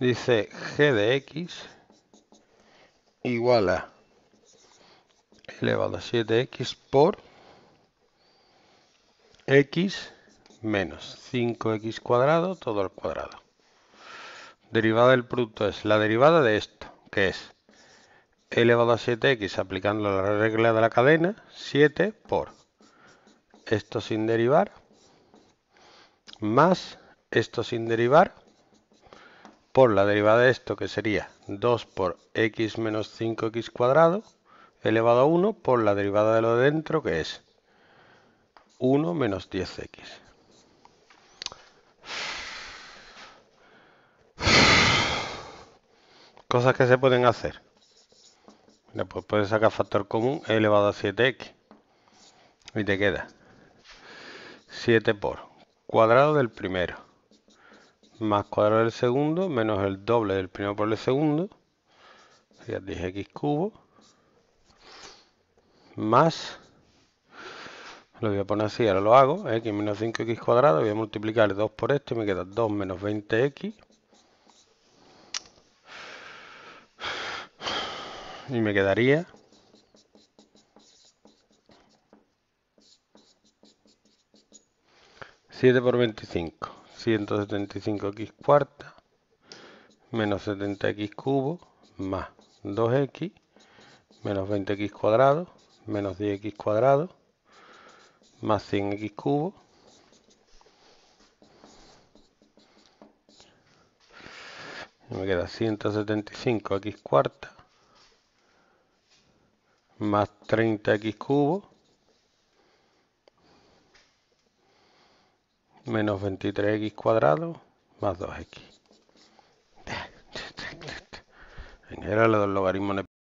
dice g de x igual a elevado a 7x por x menos 5x cuadrado todo al cuadrado. Derivada del producto es la derivada de esto, que es elevado a 7x aplicando la regla de la cadena, 7 por esto sin derivar, más esto sin derivar, por la derivada de esto, que sería 2 por x menos 5x cuadrado, elevado a 1 por la derivada de lo de dentro, que es 1 menos 10x. Cosas que se pueden hacer. después pues puedes sacar factor común elevado a 7x. Y te queda 7 por cuadrado del primero más cuadrado del segundo menos el doble del primero por el segundo, sería 10x cubo, más, lo voy a poner así, ahora lo hago, ¿eh? x menos 5x cuadrado, voy a multiplicar 2 por esto y me queda 2 menos 20x, y me quedaría 7 por 25 175x cuarta menos 70x cubo más 2x menos 20x cuadrado menos 10x cuadrado más 100x cubo me queda 175x cuarta más 30x cubo menos 23x cuadrado más 2x. En general, los logaritmos